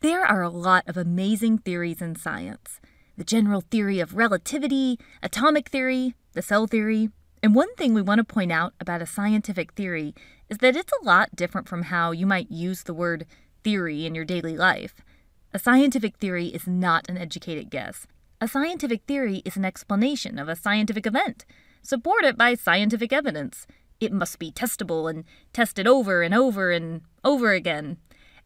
There are a lot of amazing theories in science the general theory of relativity, atomic theory, the cell theory. And one thing we want to point out about a scientific theory is that it's a lot different from how you might use the word theory in your daily life. A scientific theory is not an educated guess. A scientific theory is an explanation of a scientific event, supported by scientific evidence. It must be testable and tested over and over and over again.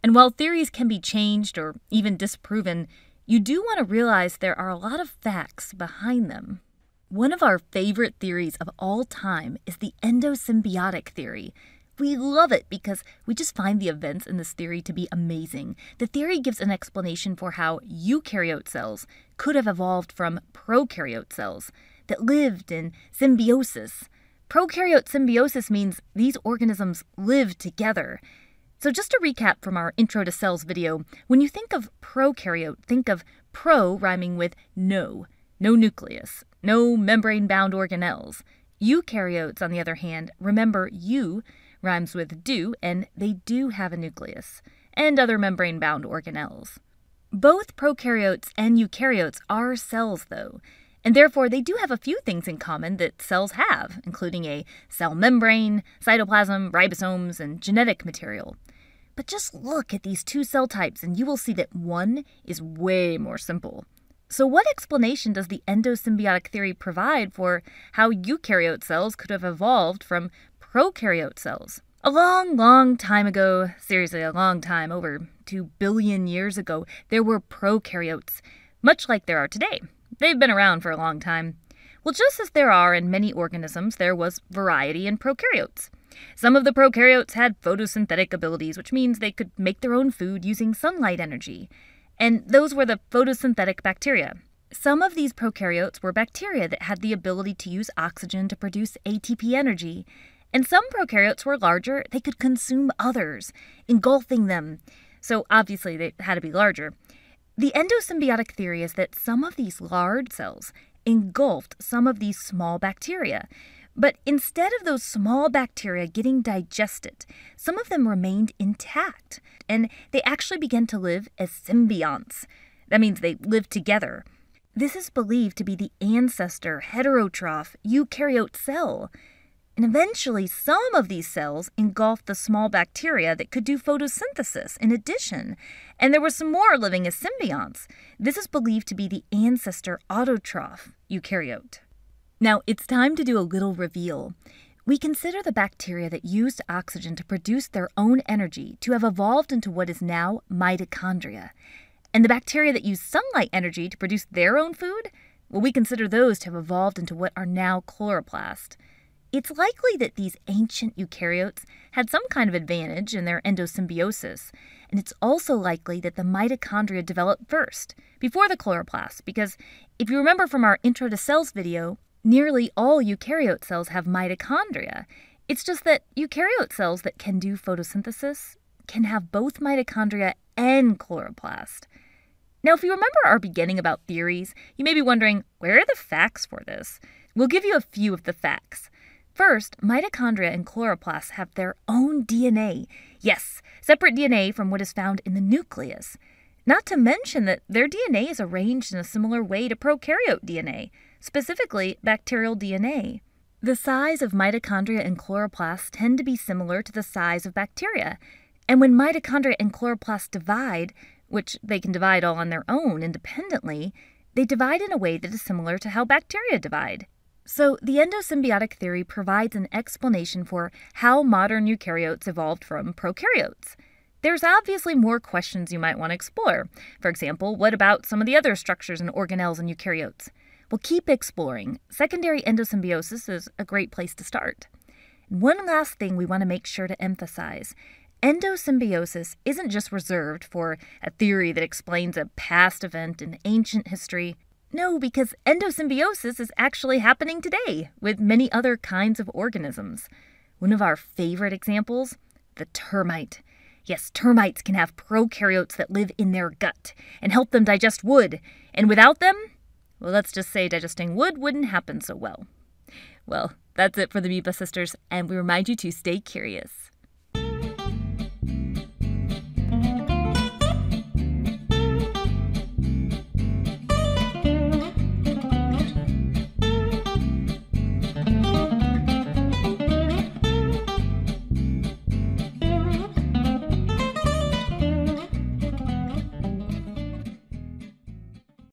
And while theories can be changed or even disproven, you do want to realize there are a lot of facts behind them. One of our favorite theories of all time is the endosymbiotic theory. We love it because we just find the events in this theory to be amazing. The theory gives an explanation for how eukaryote cells could have evolved from prokaryote cells that lived in symbiosis Prokaryote symbiosis means these organisms live together. So, just to recap from our Intro to Cells video, when you think of prokaryote, think of pro rhyming with no, no nucleus, no membrane bound organelles. Eukaryotes, on the other hand, remember you rhymes with do, and they do have a nucleus, and other membrane bound organelles. Both prokaryotes and eukaryotes are cells, though, and therefore, they do have a few things in common that cells have, including a cell membrane, cytoplasm, ribosomes, and genetic material. But just look at these two cell types and you will see that one is way more simple. So, what explanation does the endosymbiotic theory provide for how eukaryote cells could have evolved from prokaryote cells? A long, long time ago, seriously, a long time, over 2 billion years ago, there were prokaryotes, much like there are today. They've been around for a long time. Well, just as there are in many organisms, there was variety in prokaryotes. Some of the prokaryotes had photosynthetic abilities, which means they could make their own food using sunlight energy. And those were the photosynthetic bacteria. Some of these prokaryotes were bacteria that had the ability to use oxygen to produce ATP energy. And some prokaryotes were larger, they could consume others, engulfing them. So obviously, they had to be larger. The endosymbiotic theory is that some of these large cells engulfed some of these small bacteria. But instead of those small bacteria getting digested, some of them remained intact, and they actually began to live as symbionts. That means they lived together. This is believed to be the ancestor heterotroph eukaryote cell. And eventually, some of these cells engulfed the small bacteria that could do photosynthesis in addition. And there were some more living as symbionts. This is believed to be the ancestor autotroph eukaryote. Now, it's time to do a little reveal. We consider the bacteria that used oxygen to produce their own energy to have evolved into what is now mitochondria. And the bacteria that used sunlight energy to produce their own food, well, we consider those to have evolved into what are now chloroplast. It's likely that these ancient eukaryotes had some kind of advantage in their endosymbiosis, and it's also likely that the mitochondria developed first, before the chloroplast, because if you remember from our Intro to Cells video, nearly all eukaryote cells have mitochondria. It's just that eukaryote cells that can do photosynthesis can have both mitochondria and chloroplast. Now, if you remember our beginning about theories, you may be wondering where are the facts for this? We'll give you a few of the facts. First, mitochondria and chloroplasts have their own DNA. Yes, separate DNA from what is found in the nucleus. Not to mention that their DNA is arranged in a similar way to prokaryote DNA, specifically bacterial DNA. The size of mitochondria and chloroplasts tend to be similar to the size of bacteria, and when mitochondria and chloroplasts divide, which they can divide all on their own independently, they divide in a way that is similar to how bacteria divide. So, the endosymbiotic theory provides an explanation for how modern eukaryotes evolved from prokaryotes. There's obviously more questions you might want to explore. For example, what about some of the other structures and organelles in eukaryotes? Well, keep exploring. Secondary endosymbiosis is a great place to start. One last thing we want to make sure to emphasize endosymbiosis isn't just reserved for a theory that explains a past event in ancient history. No, because endosymbiosis is actually happening today with many other kinds of organisms. One of our favorite examples the termite. Yes, termites can have prokaryotes that live in their gut and help them digest wood. And without them, well, let's just say digesting wood wouldn't happen so well. Well, that's it for the Amoeba Sisters, and we remind you to stay curious.